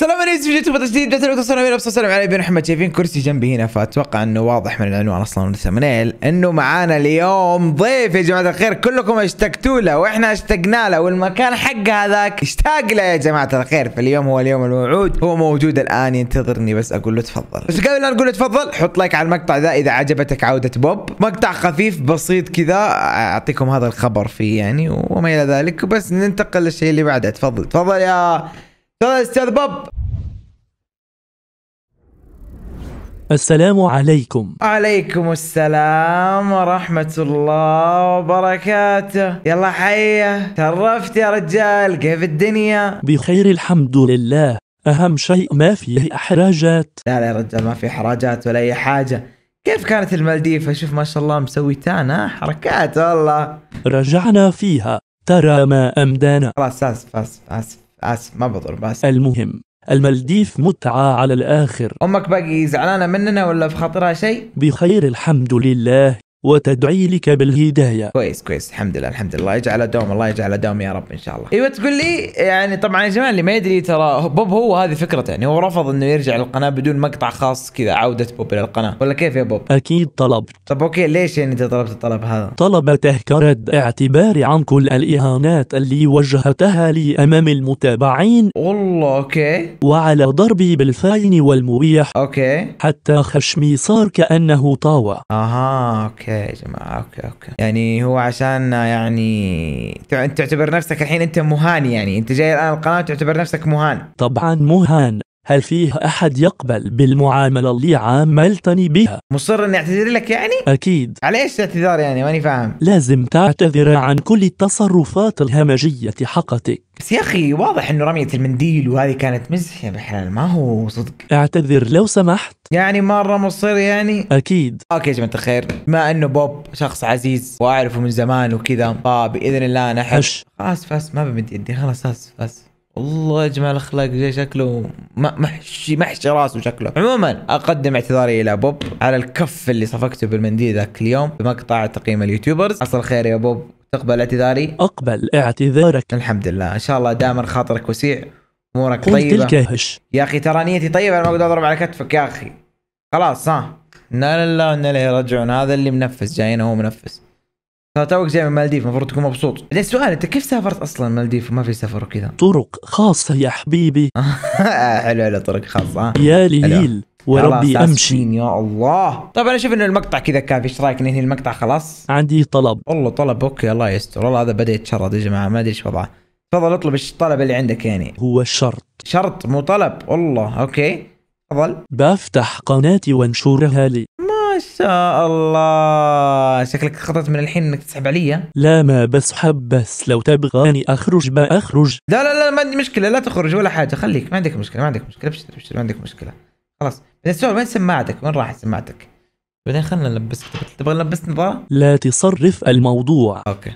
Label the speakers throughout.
Speaker 1: السلام عليكم في يوتيوب جديد لا لكم صوره بنا بصوصنا علي بن احمد شايفين كرسي جنبي هنا فاتوقع انه واضح من العنوان اصلا من الثمنيل انه معانا اليوم ضيف يا جماعه الخير كلكم اشتقتوا له واحنا اشتقنا له والمكان حق هذاك اشتاق له يا جماعه الخير فاليوم هو اليوم الموعود هو موجود الان ينتظرني بس اقول له تفضل بس قبل لا نقول له تفضل حط لايك على المقطع ذا اذا عجبتك عوده بوب مقطع خفيف بسيط كذا اعطيكم هذا الخبر فيه يعني وما الى ذلك وبس ننتقل للشيء اللي بعده تفضل تفضل يا ترى استاذ باب
Speaker 2: السلام عليكم
Speaker 1: عليكم السلام ورحمة الله وبركاته يلا حية شرفت يا رجال كيف الدنيا
Speaker 2: بخير الحمد لله
Speaker 1: أهم شيء ما فيه إحراجات لا لا يا رجال ما في إحراجات ولا أي حاجة كيف كانت المالديف أشوف ما شاء الله مسوي تانا حركات والله رجعنا فيها ترى ما أمدانا خلاص أسف أسف أسف اسف ما بضر بس المهم المالديف متعة على الآخر أمك باقي زعلانة مننا ولا في خاطرها شيء؟ بخير الحمد لله وتدعي لك بالهدايه. كويس كويس الحمد لله الحمد لله الله يجعله دوم الله يجعله دوم يا رب ان شاء الله. ايوه تقول لي يعني طبعا يا جماعه اللي ما يدري ترى بوب هو هذه فكرته يعني هو رفض انه يرجع للقناه بدون مقطع خاص كذا عوده بوب الى القناه ولا كيف يا بوب؟ اكيد
Speaker 2: طلب. طب اوكي ليش يعني انت طلبت الطلب هذا؟ طلبته كرد اعتباري عن كل الاهانات اللي وجهتها لي امام المتابعين. والله اوكي. وعلى ضربي بالفاين والمريح. اوكي. حتى خشمي صار كانه طاوى اها اوكي. اوكي يا جماعه اوكي اوكي يعني هو عشان يعني انت تعتبر نفسك الحين انت مهان يعني انت جاي الان القناه تعتبر نفسك مهان طبعا مهان هل فيه أحد يقبل بالمعاملة اللي عاملتني بها؟ مصر اني اعتذر لك يعني؟ أكيد على ايش الاعتذار يعني ماني فاهم لازم تعتذر عن كل التصرفات الهمجية حقتك بس يا اخي واضح انه رمية المنديل وهذه كانت مزح يا بحلال ما هو صدق اعتذر لو سمحت يعني مرة مصر يعني أكيد
Speaker 1: اوكي يا جماعة الخير بما انه بوب شخص عزيز واعرفه من زمان وكذا فباذن الله انا أحب أش. اسف فاس ما بمد يدي خلاص اسف اسف والله يا جماعة الاخلاق شكله محشي محشي راسه شكله عموما اقدم اعتذاري الى بوب على الكف اللي صفقته بالمنديل ذاك اليوم بمقطع تقييم اليوتيوبرز حصل خير يا بوب تقبل اعتذاري اقبل اعتذارك الحمد لله ان شاء الله دائما خاطرك وسيع امورك طيبه الكهش. يا اخي ترى نيتي طيبه انا ما اقدر اضرب على كتفك يا اخي خلاص ها انا لله وانا اليه راجعون هذا اللي منفس جاينا هو منفس طيب، توك جاي من المالديف المفروض تكون مبسوط بعدين السؤال انت كيف سافرت اصلا المالديف وما في سفر وكذا طرق خاصه يا حبيبي حلو حلو طرق خاصه يا ليل وربي امشي يا الله طيب انا اشوف انه المقطع كذا كافي ايش رايك ننهي المقطع خلاص عندي طلب والله طلب اوكي الله يستر والله هذا بدا يتشرد يا جماعه ما ادري ايش وضعه تفضل اطلب ايش الطلب اللي عندك يعني هو شرط شرط مو طلب
Speaker 2: والله اوكي تفضل بفتح قناتي وانشرها لي
Speaker 1: شاء الله شكلك خطط من الحين انك تسحب عليا
Speaker 2: لا ما بسحب بس لو تبغاني اخرج ما اخرج لا لا لا ما عندي مشكله لا تخرج ولا حاجه خليك ما عندك مشكله ما
Speaker 1: عندك مشكله ابشر ابشر ما عندك مشكله خلاص بس السؤال وين سماعتك وين راحت سماعتك بعدين خلنا نلبسك تبغى نلبس نظاره
Speaker 2: لا تصرف الموضوع اوكي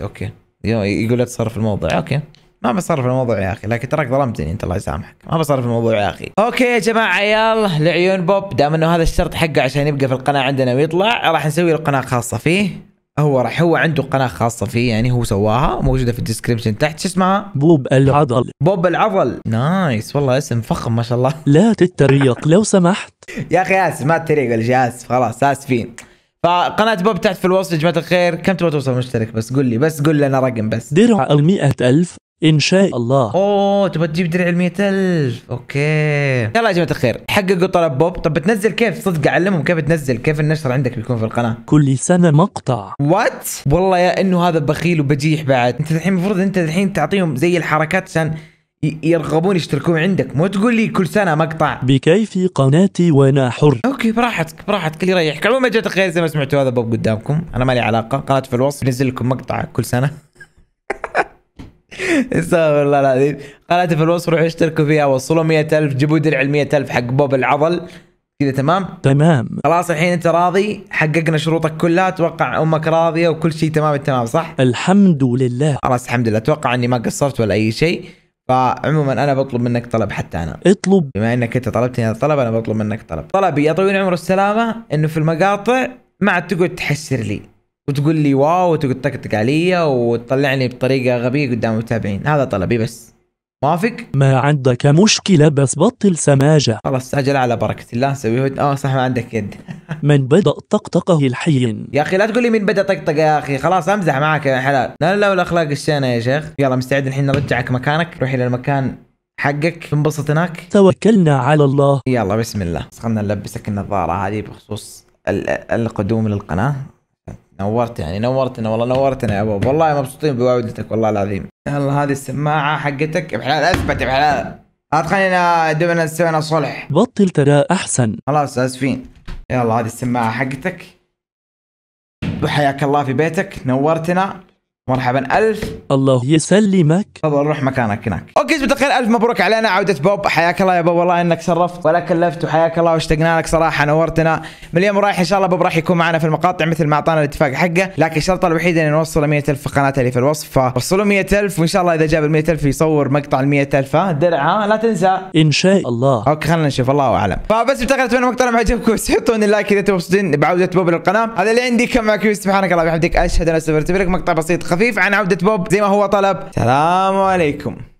Speaker 2: اوكي
Speaker 1: يقول لا تصرف الموضوع اوكي ما بصرف الموضوع يا اخي لكن تراك ظلمتني انت الله يسامحك ما بصرف الموضوع يا اخي اوكي يا جماعه يلا لعيون بوب دام انه هذا الشرط حقه عشان يبقى في القناه عندنا ويطلع راح نسوي له قناه خاصه فيه هو راح هو عنده قناه خاصه فيه يعني هو سواها موجوده في الديسكربشن تحت شو اسمها؟ بوب العضل بوب العضل نايس والله اسم
Speaker 2: فخم ما شاء الله لا تتريق لو سمحت
Speaker 1: يا اخي اسف ما تتريق ولا شيء اسف خلاص اسفين فقناة بوب تحت في الوصف يا جماعة الخير كم تبغى توصل مشترك بس قول لي بس قول لنا رقم بس درع ال ألف ان شاء الله اوه تبغى تجيب درع ال 100000 اوكي يلا يا جماعه الخير حققوا طلب بوب طب بتنزل كيف صدق اعلمهم كيف تنزل كيف النشر عندك بيكون في القناه كل سنه مقطع وات والله يا انه هذا بخيل وبجيح بعد انت الحين المفروض انت الحين تعطيهم زي الحركات عشان يرغبون يشتركون عندك مو تقول لي كل سنه مقطع
Speaker 2: بكيف قناتي وانا حر
Speaker 1: اوكي براحتك براحتك اللي يريحك عموما جت الخير زي ما سمعتوا هذا بوب قدامكم انا مالي علاقه قناه في الوصف بنزل لكم مقطع كل سنه استغفر الله العظيم قناتي في الوصف روحوا اشتركوا فيها وصلوا 100000 جيبوا درع ال 100000 حق بوب العضل كذا تمام؟ تمام خلاص الحين انت راضي حققنا شروطك كلها اتوقع امك راضيه وكل شيء تمام التمام صح؟
Speaker 2: الحمد
Speaker 1: لله خلاص الحمد لله اتوقع اني ما قصرت ولا اي شيء فعموما انا بطلب منك طلب حتى انا اطلب بما انك انت طلبتني هذا الطلب انا بطلب منك طلب طلبي يا طويل العمر والسلامه انه في المقاطع ما عاد تقعد تحسر لي وتقول لي واو وتقعد تكتك علي وتطلعني بطريقه غبيه قدام المتابعين هذا طلبي بس موافق؟ ما عندك مشكلة بس بطل سماجة خلاص أجل على بركة الله سوي اه صح ما عندك يد من بدأ طقطقه الحين يا أخي لا تقول لي من بدأ طقطقه يا أخي خلاص أمزح معك يا حلال لا لا والأخلاق الشينة يا شيخ يلا مستعد الحين نرجعك مكانك روح إلى المكان حقك انبسط هناك توكلنا على الله يلا بسم الله خلنا نلبسك النظارة هذه بخصوص القدوم للقناة نورت يعني نورتنا والله نورتنا يا ابو والله مبسوطين بوالدتك والله العظيم يلا هذه السماعه حقتك يا حلال اثبت يا حلال هات خلينا دوبنا سوينا صلح بطل ترى احسن خلاص اسفين يلا هذه السماعه حقتك وحياك الله في بيتك نورتنا مرحبا الف
Speaker 2: الله يسلمك بابا نروح مكانك هناك
Speaker 1: اوكي جماعه الخير الف مبروك علينا عوده بوب حياك الله يا بوب والله انك شرفت ولا كلفت وحياك الله واشتقنا لك صراحه نورتنا من اليوم رايح ان شاء الله بوب راح يكون معنا في المقاطع مثل ما اعطانا الاتفاق حقه لكن الشرط الوحيد ان نوصل 100000 في قناته اللي في الوصف فوصلوا 100000 وان شاء الله اذا جاب ال 100000 يصور مقطع ال 100000 ها درع ها لا تنسى ان شاء الله اوكي خلينا نشوف الله اعلم فبس بتغير اتمنى مقطعنا عجبكم تحطون اللايك اذا انتم مبسوطين بعوده بوب للقناه هذا اللي عندي كم معك سبحانك الله وبحمدك اشهد ان لا مقطع بسيط خفيف عن عودة بوب زي ما هو طلب سلام عليكم